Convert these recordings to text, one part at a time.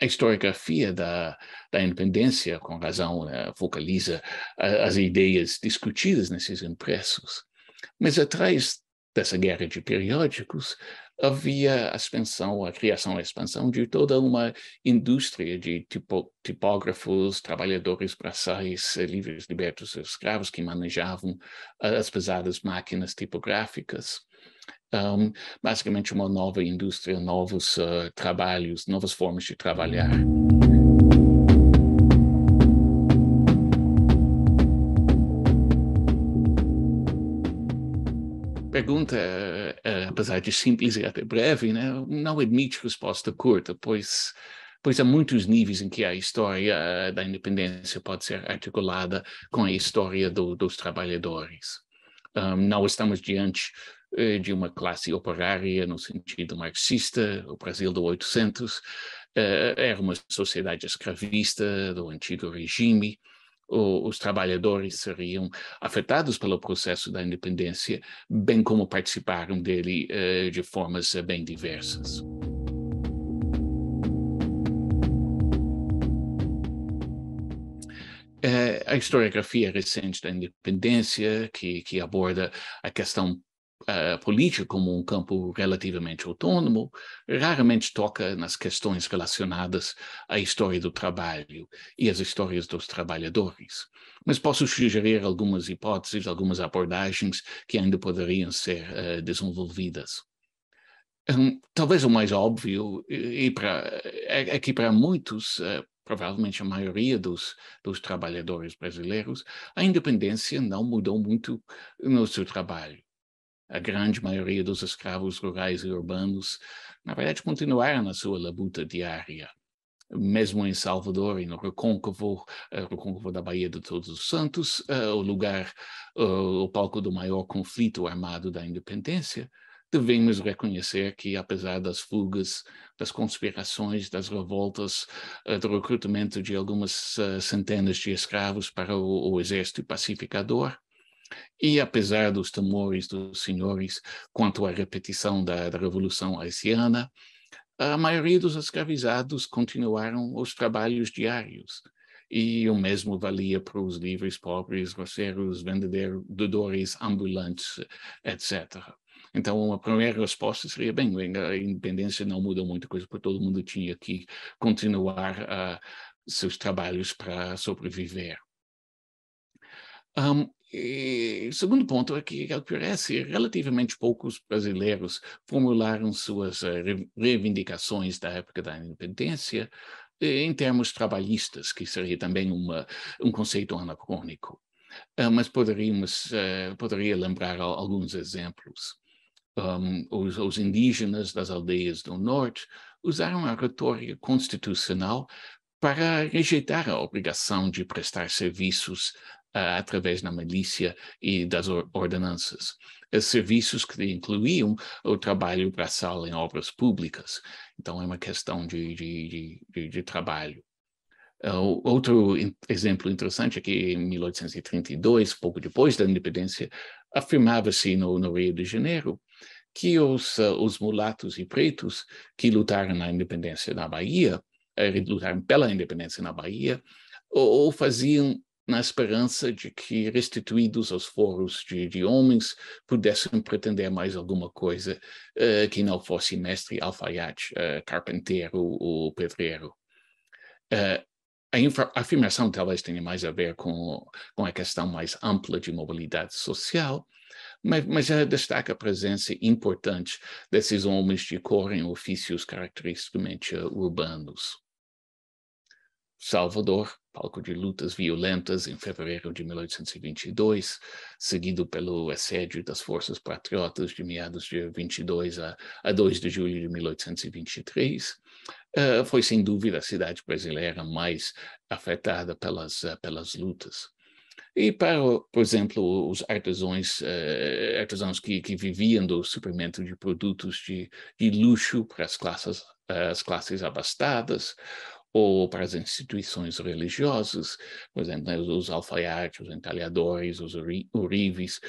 a historiografia da, da independência, com razão, né, focaliza as ideias discutidas nesses impressos, mas atrás dessa guerra de periódicos, havia a expansão, a criação, a expansão de toda uma indústria de tipo, tipógrafos, trabalhadores braçais, eh, livres, libertos, escravos que manejavam eh, as pesadas máquinas tipográficas. Um, basicamente uma nova indústria, novos uh, trabalhos, novas formas de trabalhar. pergunta, eh, eh, apesar de simples e até breve, né, não admite resposta curta, pois, pois há muitos níveis em que a história eh, da independência pode ser articulada com a história do, dos trabalhadores. Um, não estamos diante de uma classe operária no sentido marxista, o Brasil do 800, era uma sociedade escravista do antigo regime, o, os trabalhadores seriam afetados pelo processo da independência, bem como participaram dele eh, de formas eh, bem diversas. É, a historiografia recente da independência, que, que aborda a questão a política como um campo relativamente autônomo, raramente toca nas questões relacionadas à história do trabalho e às histórias dos trabalhadores. Mas posso sugerir algumas hipóteses, algumas abordagens que ainda poderiam ser uh, desenvolvidas. Um, talvez o mais óbvio, e pra, é, é que para muitos, uh, provavelmente a maioria dos, dos trabalhadores brasileiros, a independência não mudou muito no seu trabalho a grande maioria dos escravos rurais e urbanos, na verdade, continuaram na sua labuta diária. Mesmo em Salvador e no Recôncavo, uh, Recôncavo da Bahia de Todos os Santos, uh, o lugar, uh, o palco do maior conflito armado da independência, devemos reconhecer que, apesar das fugas, das conspirações, das revoltas, do recrutamento de algumas centenas de escravos para o, o exército pacificador, e apesar dos temores dos senhores quanto à repetição da, da Revolução Haitiana, a maioria dos escravizados continuaram os trabalhos diários. E o mesmo valia para os livres, pobres, roceiros vendedores ambulantes, etc. Então, a primeira resposta seria: bem, a independência não mudou muita coisa, porque todo mundo tinha que continuar uh, seus trabalhos para sobreviver. Um, e o segundo ponto é que, ao é que parece, relativamente poucos brasileiros formularam suas eh, reivindicações da época da independência eh, em termos trabalhistas, que seria também uma, um conceito anacrônico. Eh, mas poderíamos, poderia lembrar alguns exemplos. Um, os, os, indígenas das aldeias do norte usaram a retórica constitucional para rejeitar a obrigação de prestar serviços ah, através da milícia e das ordenanças serviços que incluíam o trabalho braçal em obras públicas. Então, é uma questão de, de, de, de trabalho. Uh, outro exemplo interessante é que em 1832, pouco depois da independência, afirmava-se no, no, Rio de Janeiro que os, uh, os mulatos e pretos que lutaram na independência na Bahia, uh, lutaram pela independência na Bahia, ou, ou faziam na esperança de que, restituídos aos foros de, de homens, pudessem pretender mais alguma coisa uh, que não fosse mestre alfaiate, uh, eh, carpinteiro ou pedreiro. Uh, a, afirmação talvez tenha mais a ver com, com a questão mais ampla de mobilidade social, mas, mas já destaca a presença importante desses homens de cor em ofícios caracteristicamente urbanos. Salvador palco de lutas violentas em fevereiro de 1822, seguido pelo assédio das forças patriotas de meados de 22 a, a 2 de julho de 1823. Uh, ah, foi sem dúvida a cidade brasileira mais afetada pelas, uh, pelas lutas. E para, por exemplo, os artesãos, uh, ah, artesãos que, que viviam do suprimento de produtos de, de luxo para as classes as classes abastadas, ou para as instituições religiosas, por exemplo, né, os alfaiates, os entalhadores, os urives,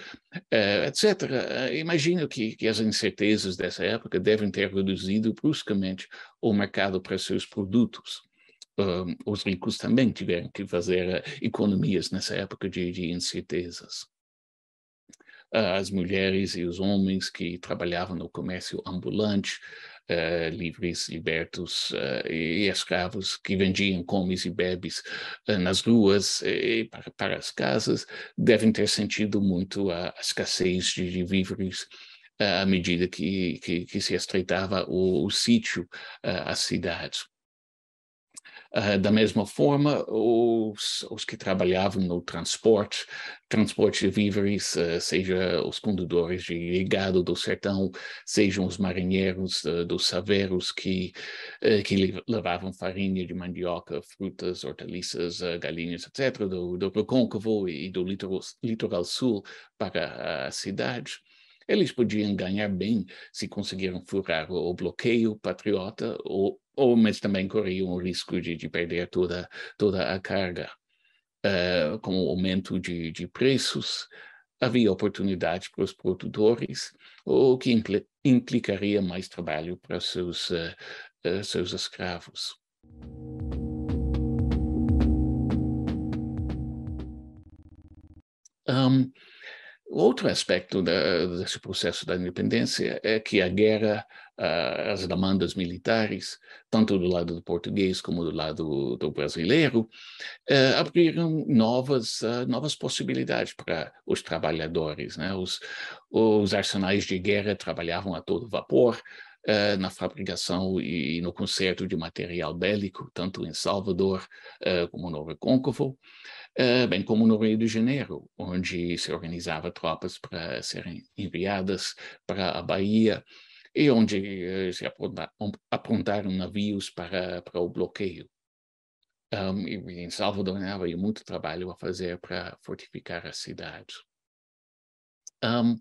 etc. Eh, eh, imagino que, que as incertezas dessa época devem ter reduzido bruscamente o mercado para seus produtos. Um, os ricos também tiveram que fazer eh, economias nessa época de, de incertezas. Ah, as mulheres e os homens que trabalhavam no comércio ambulante uh, livres, libertos uh, e escravos que vendiam comes e bebes uh, nas ruas e para, para, as casas, devem ter sentido muito a, a escassez de, de víveres à medida que, que, que, se estreitava o, o sítio a cidade. Eh, da mesma forma, os, os que trabalhavam no transporte, transporte de víveres, uh, seja os condutores de gado do sertão, sejam os marinheiros uh, dos saveiros que, que levavam farinha de mandioca, frutas, hortaliças, galinhas, etc., do, do Recôncavo e do litoral, litoral sul para a cidade. Eles podiam ganhar bem se conseguiram furar o, bloqueio patriota, ou, ou, mas também corriam o risco de, de perder toda, toda a carga. Uh, com o aumento de, de preços, havia oportunidade para os produtores, o que impl implicaria mais trabalho para seus, uh, uh, seus escravos. Um, Outro aspecto da, desse processo da independência é que a guerra, uh, as demandas militares, tanto do lado do português como do lado do brasileiro, uh, abriram novas, uh, novas possibilidades para os trabalhadores. Né? Os, os arsenais de guerra trabalhavam a todo vapor, Uh, na fabricação e, no conserto de material bélico, tanto em Salvador uh, como no Recôncavo. Ah, bem como no Rio de Janeiro, onde se organizava tropas para serem enviadas para a Bahia e onde eh, se apontaram navios para, para o bloqueio. Um, e em Salvador né, havia muito trabalho a fazer para fortificar a cidade. Um,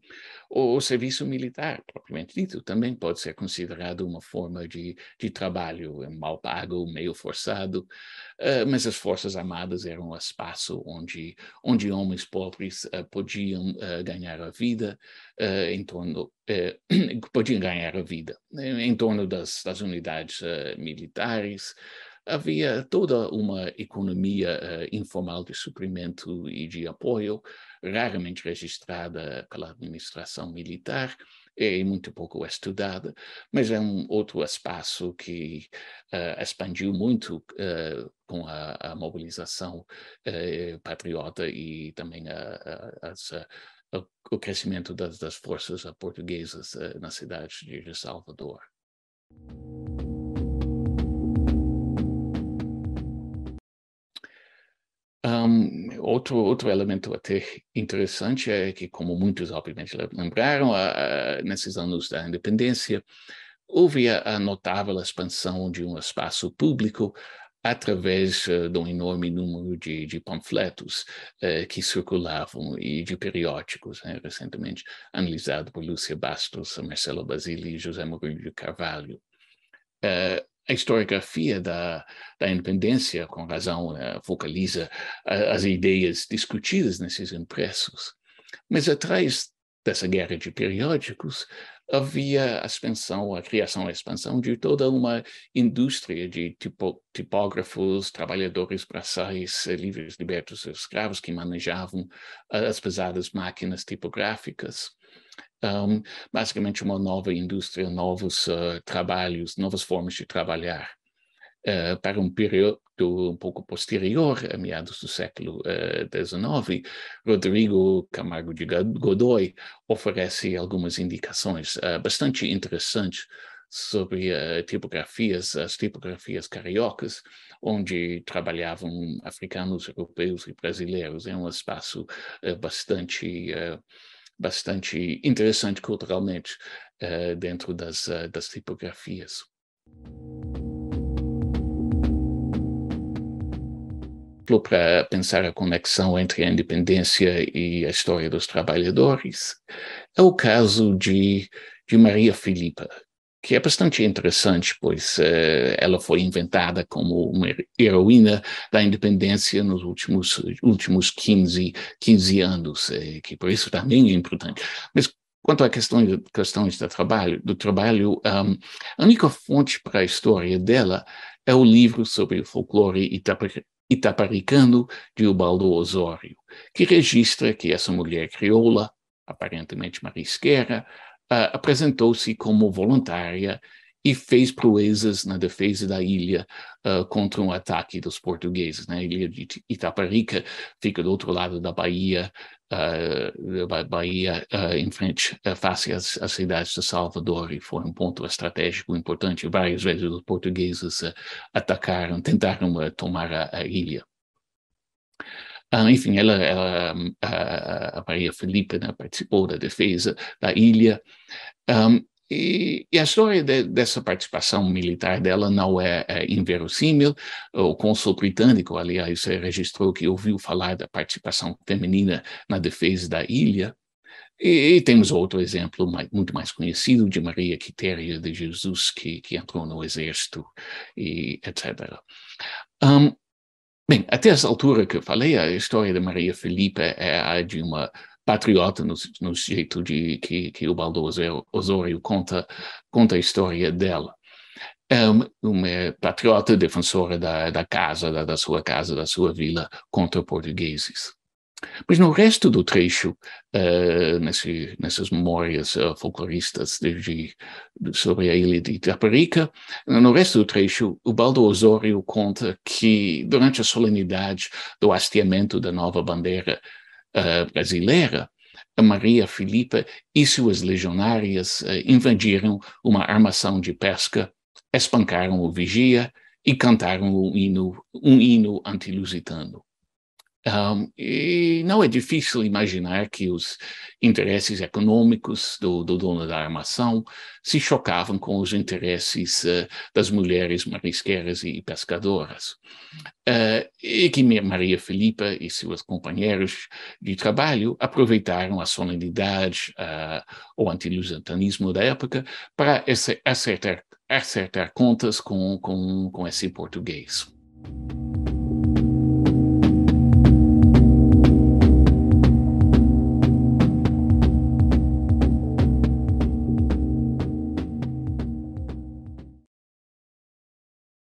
o, serviço militar, propriamente dito, também pode ser considerado uma forma de, de trabalho é mal pago, meio forçado, uh, mas as Forças Armadas eram um espaço onde, onde homens pobres uh, podiam uh, ganhar a vida em torno, eh, podiam ganhar a vida em, torno das, das unidades militares, havia toda uma economia uh, informal de suprimento e de apoio raramente registrada pela administração militar e é muito pouco estudada, mas é um outro espaço que uh, expandiu muito uh, com a, a mobilização uh, patriota e também a, a, as, o crescimento das, das forças portuguesas na cidade de Salvador. Um, outro, outro elemento até interessante é que, como muitos obviamente lembraram, a, a, nesses anos da independência, houve a, a, notável expansão de um espaço público através uh, de um enorme número de, de panfletos uh, que circulavam e de periódicos, né, recentemente analisado por Lúcia Bastos, Marcelo Basile e José Mourinho de Carvalho. Uh, a historiografia da, da independência, com razão, né, focaliza as ideias discutidas nesses impressos. Mas atrás dessa guerra de periódicos havia a expansão, a criação, a expansão de toda uma indústria de tipo, tipógrafos, trabalhadores braçais, eh, livres libertos, escravos que manejavam eh, as pesadas máquinas tipográficas um, então, basicamente uma nova indústria, novos uh, trabalhos, novas formas de trabalhar. Uh, para um período um pouco posterior, a meados do século XIX, uh, ah, Rodrigo Camargo de Godoy oferece algumas indicações uh, bastante interessantes sobre tipografias, as tipografias cariocas, onde trabalhavam africanos, europeus e brasileiros. É um espaço bastante bastante interessante culturalmente uh, dentro das, uh, das tipografias. para pensar a conexão entre a independência e a história dos trabalhadores é o caso de, de Maria Filipa, que é bastante interessante, pois eh, ela foi inventada como uma heroína da independência nos últimos, últimos 15, 15 anos, eh, que por isso também é importante. Mas quanto à questão de, questões do trabalho, do trabalho um, a única fonte para a história dela é o livro sobre o folclore itaparic itaparicano de Ubaldo Osório, que registra que essa mulher crioula, aparentemente marisqueira, uh, apresentou-se como voluntária e fez proezas na defesa da ilha uh, contra um ataque dos portugueses. Né? A ilha de Itaparica fica do outro lado da Bahia, uh, da Bahia uh, em frente, face às, às, cidades de Salvador, e foi um ponto estratégico importante. Várias vezes os portugueses atacaram, tentaram tomar a, a ilha. Ah, enfim, ela, ela a, a, Maria Felipe né, participou da defesa da ilha. Um, e, e, a história de, dessa participação militar dela não é, é, inverossímil. O cônsul britânico, aliás, é, registrou que ouviu falar da participação feminina na defesa da ilha. E, e temos outro exemplo mais, muito mais conhecido de Maria Quitéria de Jesus, que, que entrou no exército, e etc. Um, Bem, até essa altura que eu falei, a história de Maria Felipe é a é, é de uma patriota no, no jeito de que, que o Baldo Osório conta, conta a história dela. É uma patriota defensora da, da casa, da, da sua casa, da sua vila contra portugueses. Mas no resto do trecho, uh, nesse, nessas memórias uh, folcloristas de, de, sobre a ilha de Itaparica, no resto do trecho, o Baldo Osório conta que durante a solenidade do hasteamento da nova bandeira uh, brasileira, a Maria Filipa e suas legionárias invadiram uma armação de pesca, espancaram o vigia e cantaram um hino, um hino antilusitano. Um, e não é difícil imaginar que os interesses econômicos do, do dono da armação se chocavam com os interesses uh, das mulheres marisqueiras e pescadoras. Uh, e que Maria Filipa e seus companheiros de trabalho aproveitaram a solenidade uh, eh, ou antilusitanismo da época para acertar, acertar contas com, com, com esse português.